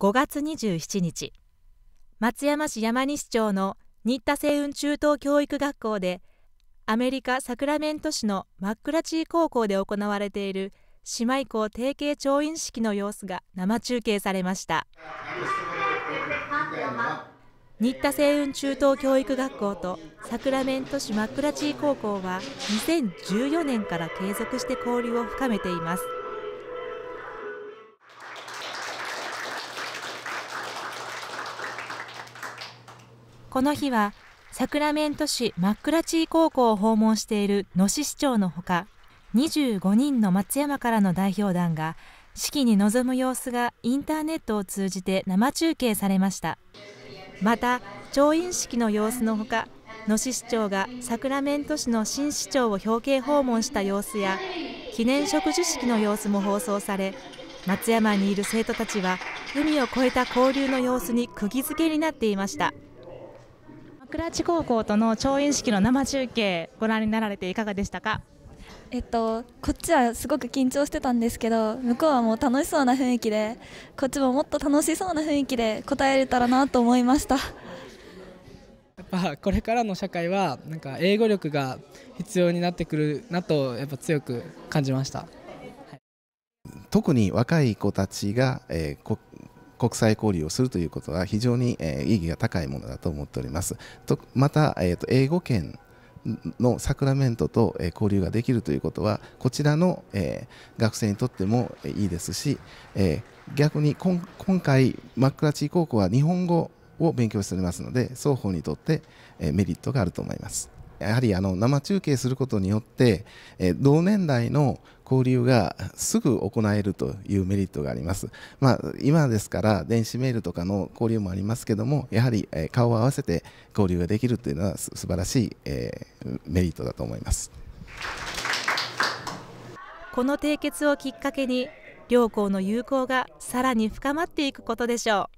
5月27日松山市山西町の新田星雲中等教育学校でアメリカ・サクラメント市のマックラチー高校で行われている姉妹校提携調印式の様子が生中継されました新田星雲中等教育学校とサクラメント市マックラチー高校は2014年から継続して交流を深めていますこの日はサクラメント市マックラチー高校を訪問している野市市長のほか25人の松山からの代表団が式に臨む様子がインターネットを通じて生中継されましたまた調印式の様子のほか野市市長がサクラメント市の新市長を表敬訪問した様子や記念植樹式の様子も放送され松山にいる生徒たちは海を越えた交流の様子に釘付けになっていました。倉地高校との調印式の生中継ご覧になられていかがでしたかえっと、こっちはすごく緊張してたんですけど向こうはもう楽しそうな雰囲気でこっちももっと楽しそうな雰囲気で答えれたらなと思いましたやっぱこれからの社会はなんか英語力が必要になってくるなとやっぱ強く感じました、はい、特に若い子たちが、えー、国際交流をするということは非常に、え意義が高いものだと思っております。とまた、えー、と英語圏のサクラメントと交流ができるということはこちらの学生にとってもいいですし逆に今回マックラチー高校は日本語を勉強しておりますので双方にとってメリットがあると思います。やはりあの生中継することによって、え同年代の交流がすぐ行えるというメリットがあります。まあ、今ですから電子メールとかの交流もありますけどもやはり顔を合わせて交流ができるというのは素晴らしい、えメリットだと思います。この締結をきっかけに両校の友好がさらに深まっていくことでしょう。